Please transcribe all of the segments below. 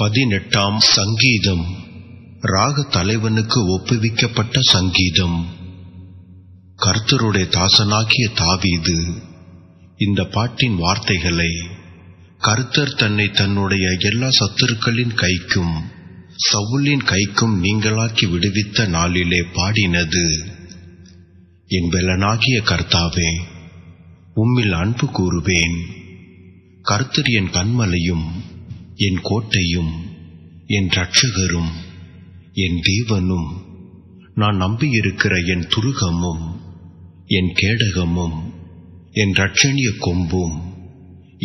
பதினெட்டாம் சங்கீதம் ராக தலைவனுக்கு ஒப்புவிக்கப்பட்ட சங்கீதம் கர்த்தருடைய தாசனாகிய தாவீது இந்த பாட்டின் வார்த்தைகளை கர்த்தர் தன்னை தன்னுடைய எல்லா சத்துருக்களின் கைக்கும் சவுலின் கைக்கும் நீங்களாக்கி விடுவித்த நாளிலே பாடினது என் பெலனாகிய கர்த்தாவே உம்மில் அன்பு கூறுவேன் கர்த்தர் என் கண்மலையும் என் கோட்டையும் என் ரட்சகரும் என் தேவனும் நான் நம்பியிருக்கிற என் துருகமும் என் கேடகமும் என் ரட்சணிய கொம்பும்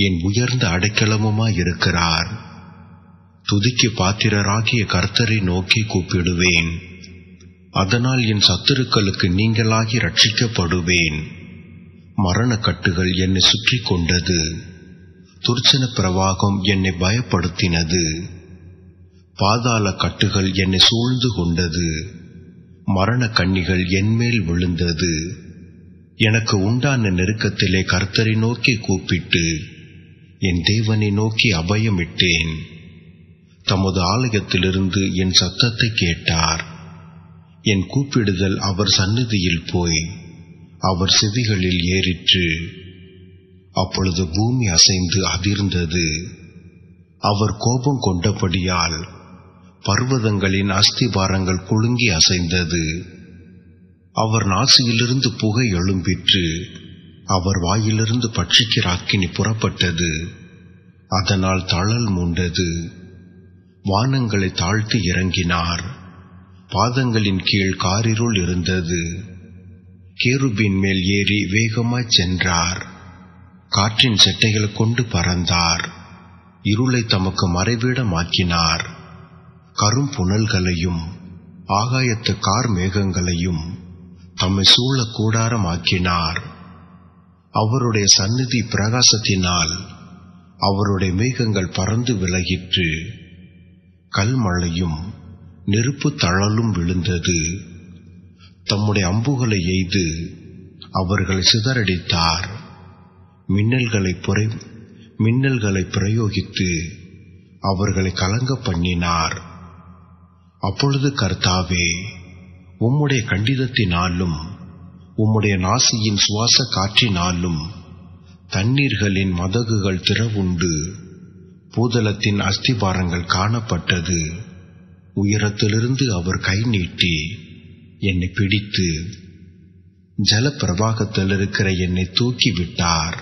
என் உயர்ந்த அடைக்கலமுமாயிருக்கிறார் துதிக்கு பாத்திரராகிய கர்த்தரை நோக்கி கூப்பிடுவேன் அதனால் என் சத்துருக்களுக்கு நீங்களாகி ரட்சிக்கப்படுவேன் மரணக்கட்டுகள் என்னை சுற்றி கொண்டது துர்ச்சன பிரவாகம் என்னை பயப்படுத்தினது பாதாள கட்டுகள் என்னை சூழ்ந்து கொண்டது மரண கண்ணிகள் என்மேல் விழுந்தது எனக்கு உண்டான நெருக்கத்திலே கர்த்தரை நோக்கி கூப்பிட்டு என் தேவனை நோக்கி அபயமிட்டேன் தமது ஆலயத்திலிருந்து என் சத்தத்தை கேட்டார் என் கூப்பிடுதல் அவர் சந்நிதியில் போய் அவர் செவிகளில் ஏறிற்று அப்பொழுது பூமி அசைந்து அதிர்ந்தது அவர் கோபம் கொண்டபடியால் பர்வதங்களின் அஸ்திபாரங்கள் குலுங்கி அசைந்தது அவர் நாசியிலிருந்து புகை எழும்பிற்று அவர் வாயிலிருந்து பட்சிக்கு ராக்கினி புறப்பட்டது அதனால் தழல் மூண்டது வானங்களை தாழ்த்தி இறங்கினார் பாதங்களின் கீழ் காரிருள் இருந்தது கேருபின் மேல் ஏறி வேகமாய் சென்றார் காற்றின் செட்டைகளை கொண்டு பறந்தார் இருளை தமக்கு மறைவிடமாக்கினார் கரும் புனல்களையும் ஆகாயத்து கார் மேகங்களையும் தம்மை சூழ கூடாரமாக்கினார் அவருடைய சந்நிதி பிரகாசத்தினால் அவருடைய மேகங்கள் பறந்து விலகிற்று கல்மழையும் நெருப்பு தழலும் விழுந்தது தம்முடைய அம்புகளை எய்து அவர்களை சிதறடித்தார் மின்னல்களை புரை மின்னல்களை பிரயோகித்து அவர்களை கலங்க பண்ணினார் அப்பொழுது கர்த்தாவே உம்முடைய கண்டிதத்தினாலும் உம்முடைய நாசியின் சுவாச காற்றினாலும் தண்ணீர்களின் மதகுகள் திறவுண்டு பூதளத்தின் அஸ்திபாரங்கள் காணப்பட்டது உயரத்திலிருந்து அவர் கை நீட்டி என்னை பிடித்து ஜலப்பிரவாகத்தில் இருக்கிற என்னை தூக்கிவிட்டார்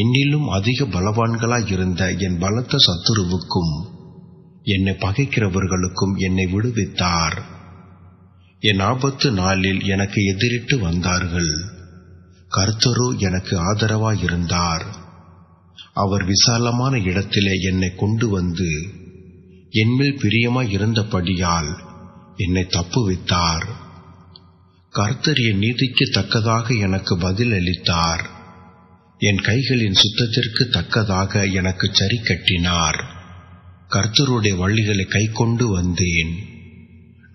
என்னிலும் அதிக பலவான்களாயிருந்த என் பலத்த சத்துருவுக்கும் என்னை பகைக்கிறவர்களுக்கும் என்னை விடுவித்தார் என் ஆபத்து நாளில் எனக்கு எதிரிட்டு வந்தார்கள் கர்த்தரு எனக்கு ஆதரவாயிருந்தார் அவர் விசாலமான இடத்திலே என்னை கொண்டு வந்து என்மேல் பிரியமாயிருந்தபடியால் என்னை தப்புவித்தார் கர்த்தர் என் நீதிக்கு தக்கதாக எனக்கு பதில் அளித்தார் என் கைகளின் சுத்தத்திற்கு தக்கதாக எனக்கு சரி கட்டினார் கர்த்தருடைய வழிகளை கை கொண்டு வந்தேன்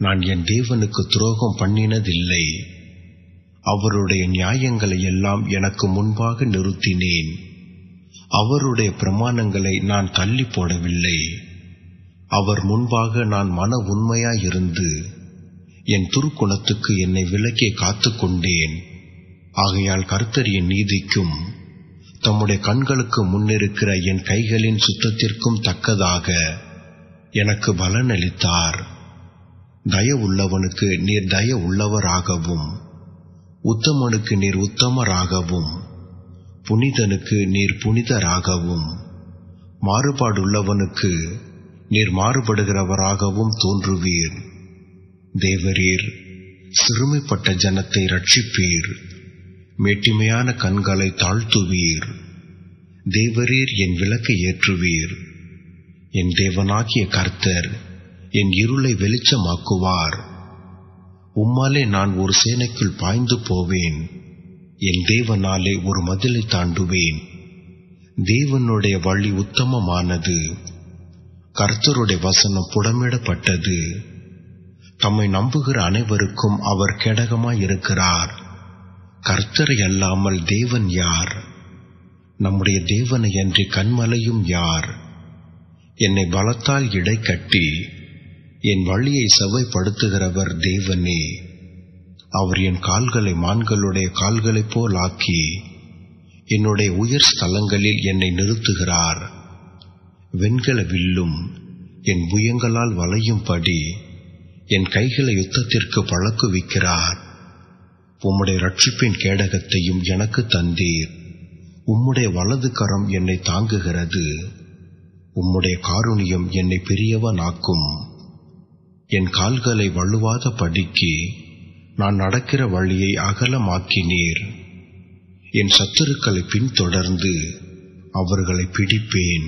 நான் என் தேவனுக்கு துரோகம் பண்ணினதில்லை அவருடைய நியாயங்களை எல்லாம் எனக்கு முன்பாக நிறுத்தினேன் அவருடைய பிரமாணங்களை நான் தள்ளி போடவில்லை அவர் முன்பாக நான் மன உண்மையாயிருந்து என் துருக்குணத்துக்கு என்னை விலக்கி காத்து கொண்டேன் ஆகையால் கர்த்தர் என் நீதிக்கும் தம்முடைய கண்களுக்கு முன்னிருக்கிற என் கைகளின் சுத்தத்திற்கும் தக்கதாக எனக்கு பலனளித்தார் தய உள்ளவனுக்கு நீர் தய உள்ளவராகவும் உத்தமனுக்கு நீர் உத்தமராகவும் புனிதனுக்கு நீர் புனிதராகவும் மாறுபாடுள்ளவனுக்கு நீர் மாறுபடுகிறவராகவும் தோன்றுவீர் தேவரீர் சிறுமைப்பட்ட ஜனத்தை ரட்சிப்பீர் மேட்டிமையான கண்களை தாழ்த்துவீர் தேவரீர் என் விளக்கு ஏற்றுவீர் என் தேவனாகிய கர்த்தர் என் இருளை வெளிச்சமாக்குவார் உம்மாலே நான் ஒரு சேனைக்குள் பாய்ந்து போவேன் என் தேவனாலே ஒரு மதிலை தாண்டுவேன் தேவனுடைய வழி உத்தமமானது கர்த்தருடைய வசனம் புடமிடப்பட்டது தம்மை நம்புகிற அனைவருக்கும் அவர் கேடகமாயிருக்கிறார் இருக்கிறார் கர்த்தரை அல்லாமல் தேவன் யார் நம்முடைய தேவனை என்று கண்மலையும் யார் என்னை பலத்தால் இடை கட்டி என் வழியை செவ்வைப்படுத்துகிறவர் தேவனே அவர் என் கால்களை மான்களுடைய கால்களைப் போல் ஆக்கி என்னுடைய உயர் ஸ்தலங்களில் என்னை நிறுத்துகிறார் வெண்கல வில்லும் என் புயங்களால் வளையும்படி என் கைகளை யுத்தத்திற்கு பழக்குவிக்கிறார் உம்முடைய ரட்சிப்பின் கேடகத்தையும் எனக்கு தந்தீர் உம்முடைய வலது கரம் என்னை தாங்குகிறது உம்முடைய காருணியம் என்னை பெரியவனாக்கும் என் கால்களை வலுவாத படிக்கு நான் நடக்கிற வழியை அகலமாக்கினீர் என் சத்துருக்களை பின்தொடர்ந்து அவர்களை பிடிப்பேன்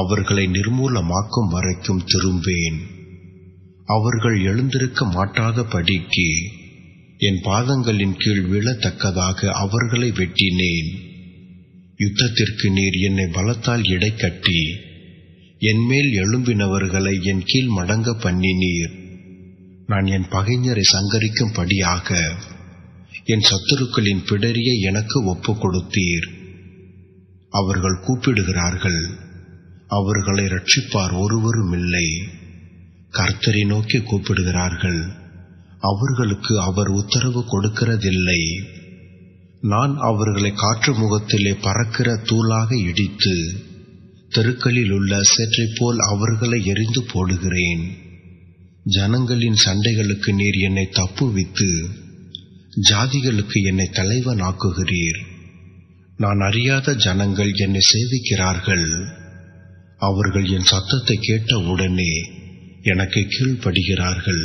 அவர்களை நிர்மூலமாக்கும் வரைக்கும் திரும்பேன் அவர்கள் எழுந்திருக்க மாட்டாத படிக்கு என் பாதங்களின் கீழ் விழத்தக்கதாக அவர்களை வெட்டினேன் யுத்தத்திற்கு நீர் என்னை பலத்தால் கட்டி என்மேல் எழும்பினவர்களை என் கீழ் மடங்க பண்ணினீர் நான் என் பகைஞரை சங்கரிக்கும்படியாக என் சத்துருக்களின் பிடரியை எனக்கு ஒப்பு கொடுத்தீர் அவர்கள் கூப்பிடுகிறார்கள் அவர்களை ரட்சிப்பார் ஒருவரும் இல்லை கர்த்தரை நோக்கி கூப்பிடுகிறார்கள் அவர்களுக்கு அவர் உத்தரவு கொடுக்கிறதில்லை நான் அவர்களை காற்று முகத்திலே பறக்கிற தூளாக இடித்து தெருக்களில் உள்ள சேற்றை போல் அவர்களை எரிந்து போடுகிறேன் ஜனங்களின் சண்டைகளுக்கு நீர் என்னை தப்புவித்து ஜாதிகளுக்கு என்னை தலைவனாக்குகிறீர் நான் அறியாத ஜனங்கள் என்னை சேவிக்கிறார்கள் அவர்கள் என் சத்தத்தை கேட்ட உடனே எனக்கு கீழ்ப்படுகிறார்கள்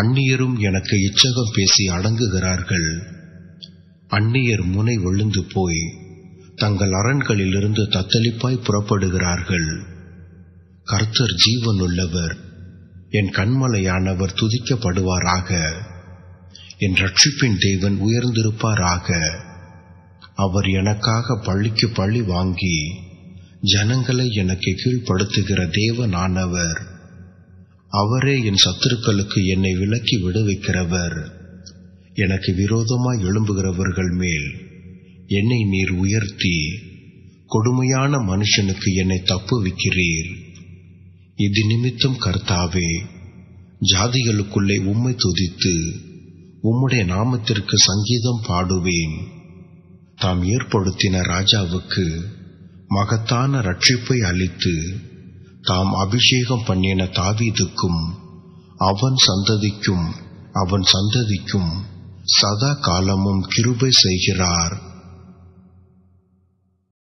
அந்நியரும் எனக்கு இச்சகம் பேசி அடங்குகிறார்கள் அந்நியர் முனை விழுந்து போய் தங்கள் அரண்களிலிருந்து தத்தளிப்பாய் புறப்படுகிறார்கள் கர்த்தர் ஜீவன் உள்ளவர் என் கண்மலையானவர் துதிக்கப்படுவாராக என் ரட்சிப்பின் தேவன் உயர்ந்திருப்பாராக அவர் எனக்காக பள்ளிக்கு பழி வாங்கி ஜனங்களை எனக்கு கீழ்ப்படுத்துகிற தேவனானவர் அவரே என் சத்துருக்களுக்கு என்னை விலக்கி விடுவிக்கிறவர் எனக்கு விரோதமாய் எழும்புகிறவர்கள் மேல் என்னை நீர் உயர்த்தி கொடுமையான மனுஷனுக்கு என்னை தப்பு வைக்கிறீர் இது நிமித்தம் கர்த்தாவே ஜாதிகளுக்குள்ளே உம்மை துதித்து உம்முடைய நாமத்திற்கு சங்கீதம் பாடுவேன் தாம் ஏற்படுத்தின ராஜாவுக்கு மகத்தான ரட்சிப்பை அளித்து தாம் அபிஷேகம் பண்ணின தாவீதுக்கும் அவன் சந்ததிக்கும் அவன் சந்ததிக்கும் சதா காலமும் கிருபை செய்கிறார்